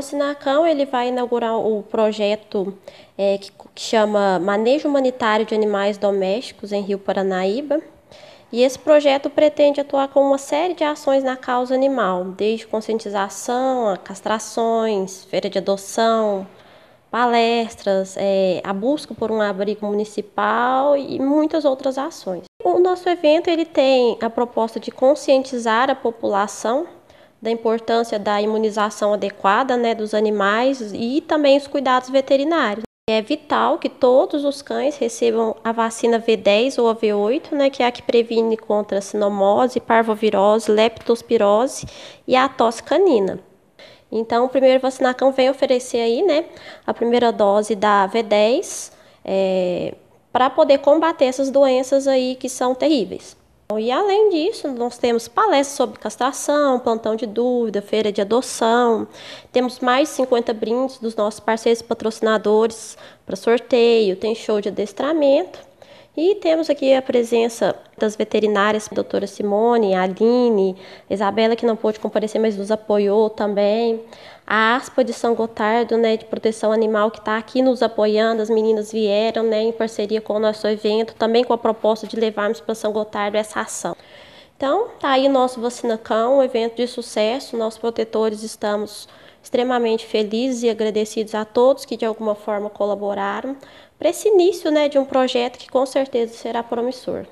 o Sinacão ele vai inaugurar o projeto é, que, que chama Manejo Humanitário de Animais Domésticos em Rio Paranaíba. E esse projeto pretende atuar com uma série de ações na causa animal, desde conscientização, castrações, feira de adoção, palestras, é, a busca por um abrigo municipal e muitas outras ações. O nosso evento ele tem a proposta de conscientizar a população da importância da imunização adequada né, dos animais e também os cuidados veterinários. É vital que todos os cães recebam a vacina V10 ou a V8, né, que é a que previne contra a sinomose, parvovirose, leptospirose e a tosse canina. Então, o primeiro vacinacão vem oferecer aí, né, a primeira dose da V10 é, eh, para poder combater essas doenças aí que são terríveis. E além disso, nós temos palestras sobre castração, plantão de dúvida, feira de adoção. Temos mais 50 brindes dos nossos parceiros patrocinadores para sorteio, tem show de adestramento. E temos aqui a presença das veterinárias, doutora Simone, Aline, Isabela, que não pôde comparecer, mas nos apoiou também. A ASPA de São Gotardo, né, de proteção animal, que está aqui nos apoiando. As meninas vieram, né, em parceria com o nosso evento, também com a proposta de levarmos para São Gotardo essa ação. Então, tá aí o nosso Vacinacão, um evento de sucesso. Nós protetores estamos extremamente felizes e agradecidos a todos que de alguma forma colaboraram para esse início, né, de um projeto que com certeza será promissor.